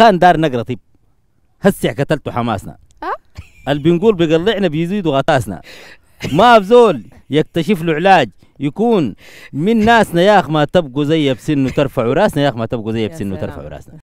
كان دار نقرة طيب هسع قتلتوا حماسنا آه. اللي بنقول بيقلعنا بيزيدوا غطاسنا ما بزول يكتشف له علاج يكون من ناسنا يا اخ ما تبقوا زي بسن وترفعوا راسنا يا اخ ما تبقوا زي بسن وترفعوا راسنا